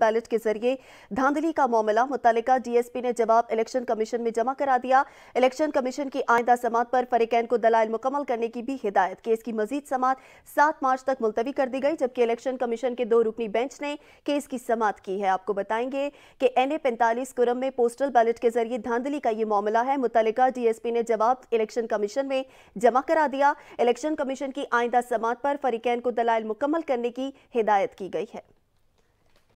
ballot के जरिए धांधली का मामला मुतलका डीएसपी ने जवाब इलेक्शन कमीशन में जमा करा दिया इलेक्शन कमीशन की आइंदा समात पर फरीकैन को दलाल मुकम्मल करने की भी हिदायत केस की मजीद समात सात मार्च तक मुलतवी कर दी गई जबकि इलेक्शन कमीशन के दो रुकनी बेंच ने केस की समात की है आपको बताएंगे कि एन ए पैंतालीस कुरम में पोस्टल बैलेट के जरिए धांधली का ये मामला है मुतलिका डीएसपी ने जवाब इलेक्शन कमीशन में जमा करा दिया इलेक्शन कमीशन की आइंदा समात पर फरीकैन को दलाइल मुकम्मल करने की हिदायत की गई है